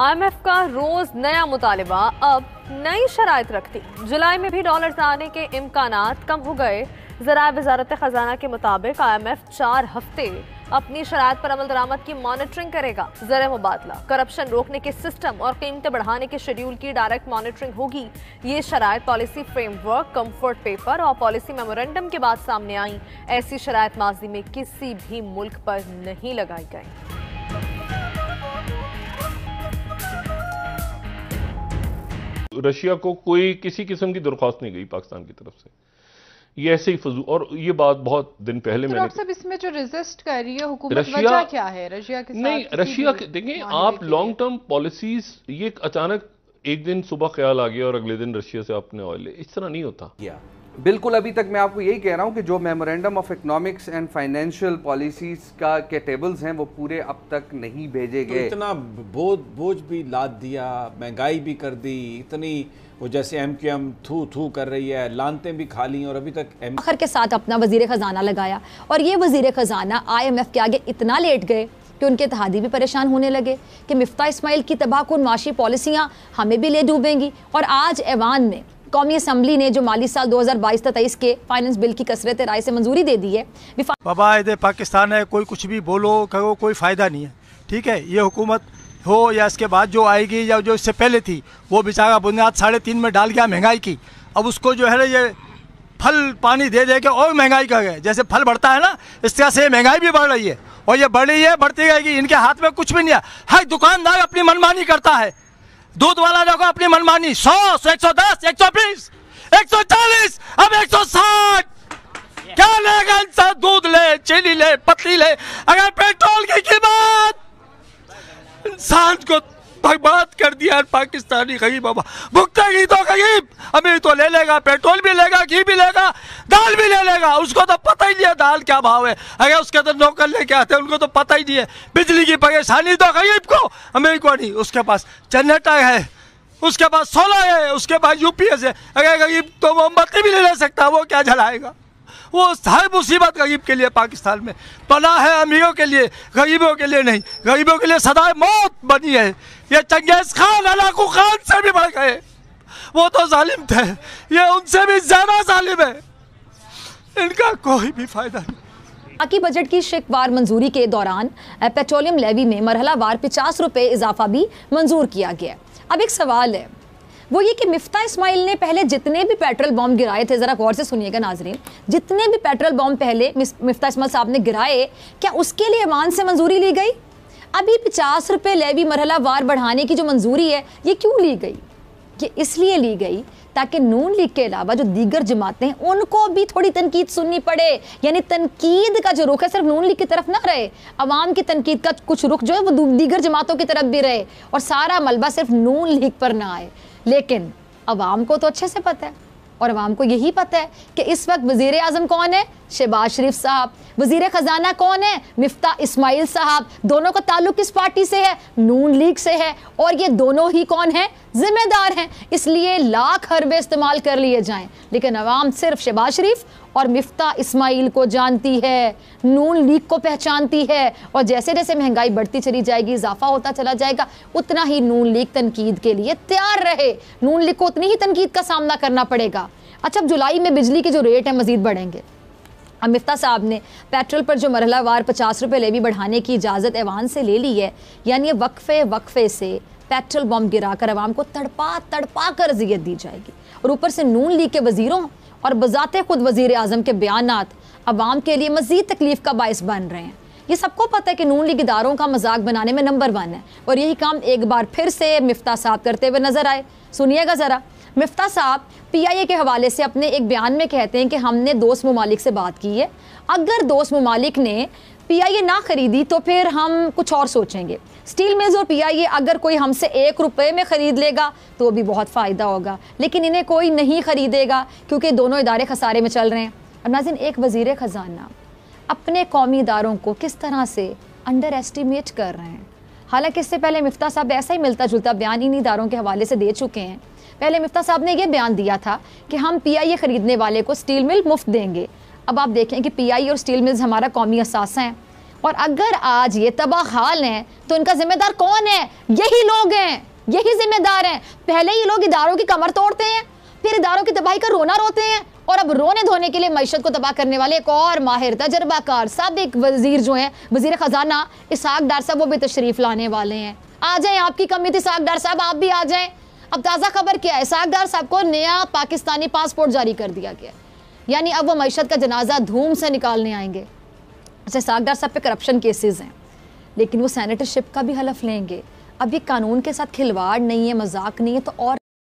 IMF का रोज नया मुतालबा अब नई शरात रखती जुलाई में भी डॉलर आने के इम्कान कम हो गए जरा वजारत खजाना के मुताबिक आई एम एफ चार हफ्ते अपनी शरात पर अमल दरामद की मॉनिटरिंग करेगा जर मुबादला करप्शन रोकने के सिस्टम और कीमतें बढ़ाने के शेड्यूल की डायरेक्ट मॉनिटरिंग होगी ये शरात पॉलिसी फ्रेमवर्क कम्फर्ट पेपर और पॉलिसी मेमोरेंडम के बाद सामने आई ऐसी शरात माजी में किसी भी मुल्क पर नहीं लगाई गई रशिया को कोई किसी किस्म की दरख्वास्त नहीं गई पाकिस्तान की तरफ से ये ऐसे ही फजू और ये बात बहुत दिन पहले मैंने सब इसमें जो रिजिस्ट कर रही है हुकूमत रशिया क्या है रशिया के साथ नहीं रशिया देखिए आप लॉन्ग टर्म पॉलिसीज ये अचानक एक दिन सुबह ख्याल आ गया और अगले दिन रशिया से आपने ऑयल इस तरह नहीं होता बिल्कुल अभी तक मैं आपको यही कह रहा हूँ कि जो memorandum of economics and financial policies का के टेबल्स हैं वो पूरे अब तक नहीं भेजे तो गए तो इतना बोझ बोझ भी लाद दिया महंगाई भी कर दी इतनी वो जैसे एम क्यू एम थू थू कर रही है लानते भी खा ली और अभी तक एम आखिर के साथ अपना वजीर ख़जाना लगाया और ये वजीर ख़जाना आई एम एफ़ के आगे इतना लेट गए कि उनके तहादी भी परेशान होने लगे कि मिफ्ता इसमाइल की तबाह कन माशी पॉलिसियाँ हमें भी ले डूबेंगी और आज ऐवान में कौमी असम्बली ने जो माली साल 2022 हज़ार तेईस के फाइनेंस बिल की कसरत राय से मंजूरी दे दी है बाबा पाकिस्तान है कोई कुछ भी बोलो कहो कोई फ़ायदा नहीं है ठीक है ये हुकूमत हो या इसके बाद जो आएगी या जो इससे पहले थी वो बेचारा बुनियाद साढ़े तीन में डाल गया महंगाई की अब उसको जो है ये फल पानी दे दे के और महंगाई कर गए जैसे फल बढ़ता है ना इस तरह से महंगाई भी बढ़ रही है और ये बढ़ रही है बढ़ती रहेगी इनके हाथ में कुछ भी नहीं है हर दुकानदार अपनी मनमानी करता है दूध वाला रखो अपनी मनमानी सौ एक सौ दस एक सौ बीस एक सौ चालीस अब एक सौ साठ क्या लेगा इंसान दूध ले चीनी ले पतली ले अगर पेट्रोल की कीमत इंसान को बर्बाद कर दिया पाकिस्तानी गरीब बाबा भुगता ही तो गरीब अमीर तो ले लेगा पेट्रोल भी लेगा घी भी लेगा दाल भी ले लेगा उसको तो पता ही नहीं है दाल क्या भाव है अगर उसके अंदर तो नौकर लेके आते हैं उनको तो पता ही नहीं है बिजली की परेशानी तो गरीब को अमीर को नहीं उसके पास जनरेटर है उसके पास सोलर है उसके पास यूपीएस है अगर गरीब तो मोमबत्ती भी ले ले सकता वो क्या जलाएगा वो हर मुसीबत गरीब के लिए पाकिस्तान में पना है अमीरों के लिए गरीबों के लिए नहीं गरीबों के लिए सदाए मौत बनी है ये चंगेज़ खान अलाकू खान से भी बढ़ गए वो तो जालिम थे ये उनसे भी ज़्यादा जालिम है इनका कोई भी फ़ायदा नहीं बाकी बजट की शिकवार मंजूरी के दौरान पेट्रोलियम लेवी में मरहला वार पचास रुपये इजाफा भी मंजूर किया गया अब एक सवाल है वो ये कि मिफ्ता इस्माइल ने पहले जितने भी पेट्रोल बॉम्ब गिराए थे ज़रा गौर से सुनिएगा नाजरीन जितने भी पेट्रोल बॉम्ब पहले मिफ्ता इस्माइल साहब ने गिराए क्या उसके लिए ईमान से मंजूरी ली गई अभी पचास रुपये लेवी मरहला वार बढ़ाने की जो मंजूरी है ये क्यों ली गई ये इसलिए ली गई ताकि नून लीग के अलावा जो दीगर जमातें हैं उनको भी थोड़ी तनकीद सुननी पड़े यानी तनकीद का जो रुख है सिर्फ नून लीग की तरफ ना रहे अवाम की तनकीद का कुछ रुख जो है वो दीगर जमातों की तरफ भी रहे और सारा मलबा सिर्फ नून लीग पर ना आए लेकिन अवाम को तो अच्छे से पता है और अवाम को यही पता है कि इस वक्त वजीर आजम कौन है शहबाज शरीफ साहब वजीर खजाना कौन है मिफ्ता इस्माइल साहब दोनों का ताल्लुक किस पार्टी से है नून लीग से है और ये दोनों ही कौन है जिम्मेदार हैं इसलिए लाख हरबे इस्तेमाल कर लिए जाएं लेकिन आवाम सिर्फ शहबाज शरीफ और मिफ्ता इस्माइल को जानती है नून लीग को पहचानती है और जैसे जैसे महंगाई बढ़ती चली जाएगी इजाफा होता चला जाएगा उतना ही नून लीग तनकीद के लिए तैयार रहे नून लीग को उतनी ही तनकीद का सामना करना पड़ेगा अच्छा जुलाई में बिजली के जो रेट हैं मजीद बढ़ेंगे अब साहब ने पेट्रोल पर जो वार पचास रुपये लेवी बढ़ाने की इजाज़त ऐवान से ले ली है यानी वक्फे वक्फे से पेट्रोल बम गिरा कर आवाम को तड़पा तड़पा कर अजियत दी जाएगी और ऊपर से नून लीग के वजीरों और बजात खुद वजीर अजम के बयान आवाम के लिए मजीद तकलीफ का बायस बन रहे हैं ये सबको पता है कि नून लीग इदारों का मजाक बनाने में नंबर वन है और यही काम एक बार फिर से मिफ्ता साहब करते हुए नजर आए सुनिएगा ज़रा मिफ्ता साहब पीआईए के हवाले से अपने एक बयान में कहते हैं कि हमने दोस्त ममालिक से बात की है अगर दोस्त ममालिक ने पीआईए ना खरीदी तो फिर हम कुछ और सोचेंगे स्टील मिल्स और पीआईए अगर कोई हमसे एक रुपए में ख़रीद लेगा तो भी बहुत फ़ायदा होगा लेकिन इन्हें कोई नहीं ख़रीदेगा क्योंकि दोनों इदारे खसारे में चल रहे हैं और नाजिन एक वजीर ख़जाना अपने कौमी इदारों को किस तरह से अंडर एस्टिमेट कर रहे हैं हालांकि इससे पहले मिफ्ता साहब ऐसा ही मिलता जुलता बयान इन इदारों के हवाले से दे चुके हैं पहले मिफ्ता साहब ने यह बयान दिया था कि हम ए ख़रीदने वाले को स्टील मिल मुफ्त देंगे अब आप देखें कि पीआईए और स्टील मिल्स हमारा कौमी असासा हैं और अगर आज ये तबाह हाल हैं तो इनका जिम्मेदार कौन है यही लोग हैं यही जिम्मेदार हैं पहले ये लोग इदारों की कमर तोड़ते हैं फिर इदारों की तबाही का रोना रोते हैं और अब रोने धोने के लिए मीशत को तबाह करने वाले एक और माहिर तजर्बाकार सबक वजीर जो हैं वजीर ख़जाना इसहाक डार साहब वो भी तशरीफ़ लाने वाले हैं आ जाएं आपकी कमी थी इसाक डार साहब आप भी आ जाएं अब ताज़ा खबर क्या है इसाक डार साहब को नया पाकिस्तानी पासपोर्ट जारी कर दिया गया यानी अब वो मीशत का जनाजा धूम से निकालने आएंगे अच्छा इसाक डार साहब पे करप्शन केसेज हैं लेकिन वो सैनिटरशिप का भी हलफ लेंगे अब ये कानून के साथ खिलवाड़ नहीं है मजाक नहीं है तो और